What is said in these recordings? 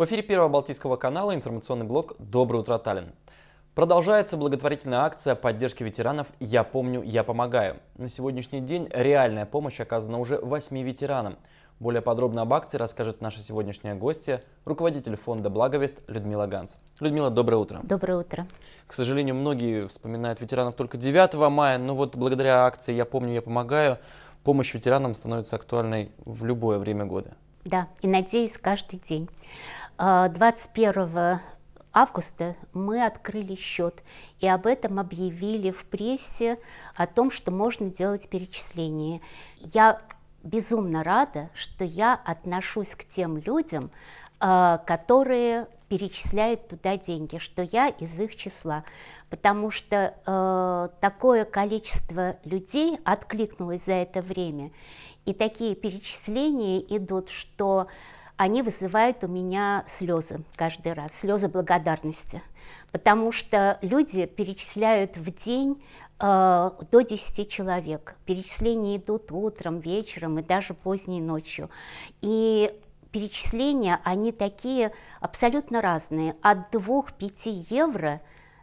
В эфире Первого Балтийского канала информационный блок «Доброе утро, Таллин». Продолжается благотворительная акция поддержки ветеранов «Я помню, я помогаю». На сегодняшний день реальная помощь оказана уже восьми ветеранам. Более подробно об акции расскажет наша сегодняшняя гостья, руководитель фонда «Благовест» Людмила Ганс. Людмила, доброе утро. Доброе утро. К сожалению, многие вспоминают ветеранов только 9 мая, но вот благодаря акции «Я помню, я помогаю» помощь ветеранам становится актуальной в любое время года. Да, и надеюсь, каждый день. 21 а, августа мы открыли счет и об этом объявили в прессе, о том, что можно делать перечисления. Я безумно рада, что я отношусь к тем людям, а, которые перечисляют туда деньги, что я из их числа, потому что э, такое количество людей откликнулось за это время, и такие перечисления идут, что они вызывают у меня слезы каждый раз, слезы благодарности, потому что люди перечисляют в день э, до 10 человек. Перечисления идут утром, вечером и даже поздней ночью. И перечисления, они такие абсолютно разные, от 2-5 евро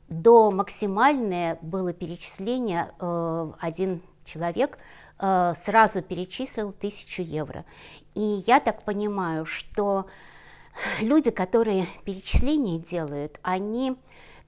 до максимальное было перечисление э, один человек – Э, сразу перечислил тысячу евро. И я так понимаю, что люди, которые перечисления делают, они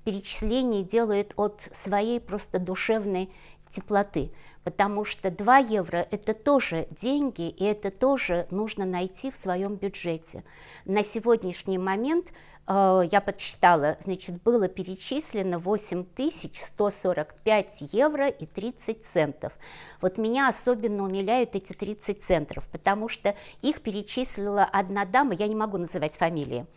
перечисления делают от своей просто душевной теплоты, потому что 2 евро – это тоже деньги, и это тоже нужно найти в своем бюджете. На сегодняшний момент Э, я подсчитала, значит, было перечислено 8145 евро и 30 центов. Вот меня особенно умиляют эти 30 центов, потому что их перечислила одна дама, я не могу называть фамилии.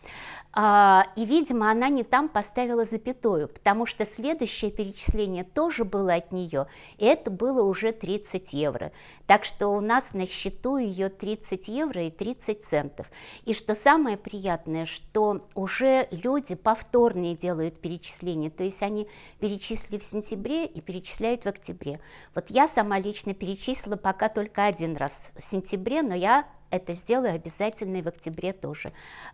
А, и, видимо, она не там поставила запятую, потому что следующее перечисление тоже было от нее, и это было уже 30 евро. Так что у нас на счету ее 30 евро и 30 центов. И что самое приятное, что уже уже люди повторные делают перечисления, то есть они перечислили в сентябре и перечисляют в октябре. Вот я сама лично перечислила пока только один раз в сентябре, но я это сделаю обязательно и в октябре тоже.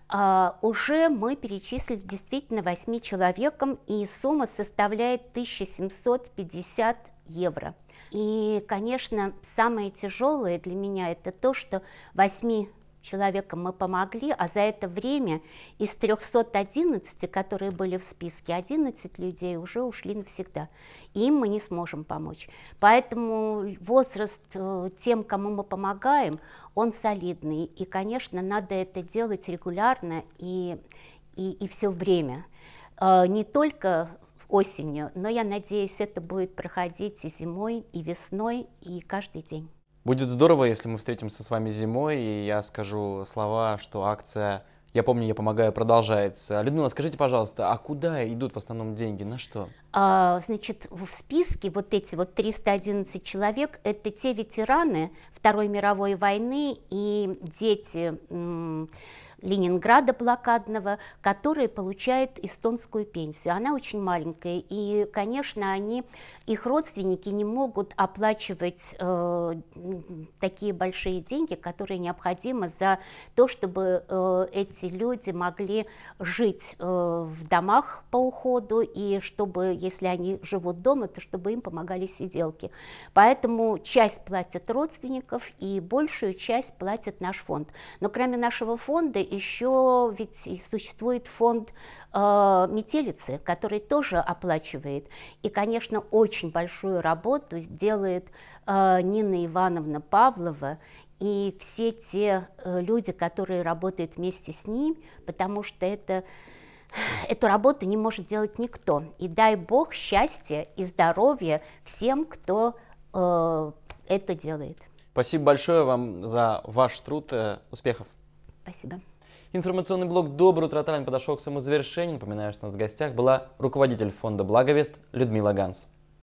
А, уже мы перечислили действительно 8 человекам, и сумма составляет 1750 евро. И, конечно, самое тяжелое для меня это то, что 8 человекам мы помогли, а за это время из 311, которые были в списке, 11 людей уже ушли навсегда. И им мы не сможем помочь. Поэтому возраст э, тем, кому мы помогаем, он солидный. И, конечно, надо это делать регулярно и, и, и все время. Э, не только осенью, но я надеюсь, это будет проходить и зимой, и весной, и каждый день. Будет здорово, если мы встретимся с вами зимой, и я скажу слова, что акция «Я помню, я помогаю» продолжается. Людмила, скажите, пожалуйста, а куда идут в основном деньги, на что? А, значит, в списке вот эти вот 311 человек – это те ветераны Второй мировой войны и дети Ленинграда блокадного, которые получают эстонскую пенсию. Она очень маленькая, и, конечно, они, их родственники не могут оплачивать э, такие большие деньги, которые необходимы за то, чтобы э, эти люди могли жить э, в домах по уходу, и чтобы, если они живут дома, то чтобы им помогали сиделки. Поэтому часть платят родственников, и большую часть платит наш фонд. Но кроме нашего фонда еще ведь существует фонд э, метелицы, который тоже оплачивает. И, конечно, очень большую работу делает э, Нина Ивановна Павлова и все те э, люди, которые работают вместе с ним, потому что это эту работу не может делать никто. И дай бог счастья и здоровья всем, кто э, это делает. Спасибо большое вам за ваш труд. Э, успехов. Спасибо. Информационный блок «Доброе утро, Таллин» подошел к своему завершению. Напоминаю, что у нас в гостях была руководитель фонда «Благовест» Людмила Ганс.